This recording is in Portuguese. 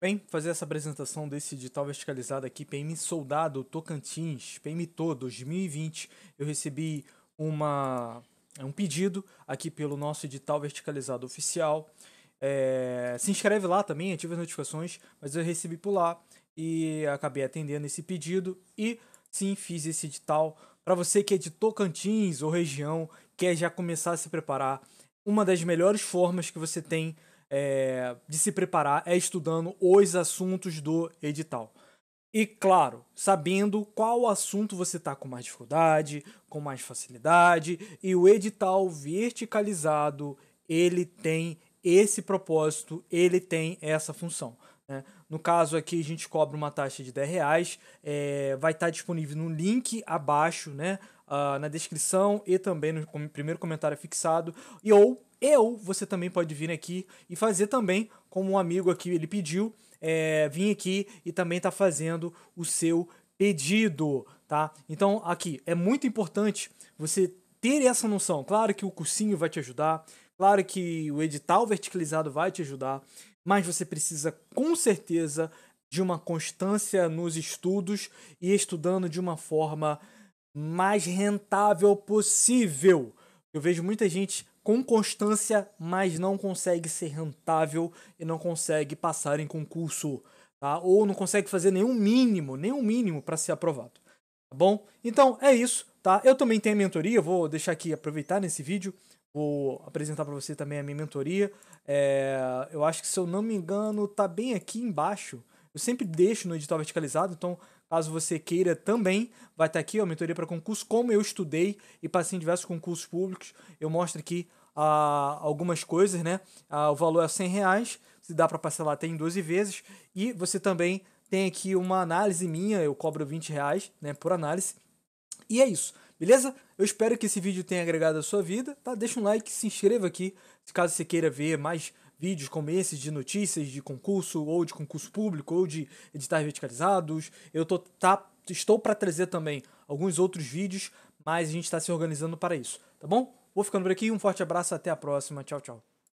Bem, fazer essa apresentação desse edital verticalizado aqui, PM Soldado Tocantins, PM Todo 2020, eu recebi uma, um pedido aqui pelo nosso edital verticalizado oficial. É, se inscreve lá também, ativa as notificações, mas eu recebi por lá e acabei atendendo esse pedido e sim, fiz esse edital para você que é de Tocantins ou região, quer já começar a se preparar. Uma das melhores formas que você tem é, de se preparar é estudando os assuntos do edital. E claro, sabendo qual assunto você está com mais dificuldade, com mais facilidade, e o edital verticalizado ele tem esse propósito ele tem essa função. Né? No caso aqui, a gente cobra uma taxa de 10 reais, é, vai estar disponível no link abaixo, né? Uh, na descrição e também no primeiro comentário fixado. E ou, eu você também pode vir aqui e fazer também, como um amigo aqui ele pediu, é, vir aqui e também tá fazendo o seu pedido, tá? Então, aqui, é muito importante você ter essa noção. Claro que o cursinho vai te ajudar, Claro que o edital verticalizado vai te ajudar, mas você precisa com certeza de uma constância nos estudos e estudando de uma forma mais rentável possível. Eu vejo muita gente com constância, mas não consegue ser rentável e não consegue passar em concurso, tá? Ou não consegue fazer nenhum mínimo, nenhum mínimo para ser aprovado. Tá bom? Então é isso, tá? Eu também tenho a mentoria, vou deixar aqui aproveitar nesse vídeo Vou apresentar para você também a minha mentoria. É, eu acho que, se eu não me engano, tá bem aqui embaixo. Eu sempre deixo no edital verticalizado, então Caso você queira também, vai estar tá aqui, a mentoria para concurso, como eu estudei e passei em diversos concursos públicos. Eu mostro aqui ah, algumas coisas, né? Ah, o valor é 100 reais, se dá para parcelar até em 12 vezes. E você também tem aqui uma análise minha, eu cobro 20 reais né, por análise. E é isso, beleza? Eu espero que esse vídeo tenha agregado a sua vida, tá? Deixa um like, se inscreva aqui, caso você queira ver mais vídeos como esses de notícias de concurso ou de concurso público ou de editais verticalizados. Eu tô, tá, estou para trazer também alguns outros vídeos, mas a gente está se organizando para isso, tá bom? Vou ficando por aqui, um forte abraço, até a próxima, tchau, tchau.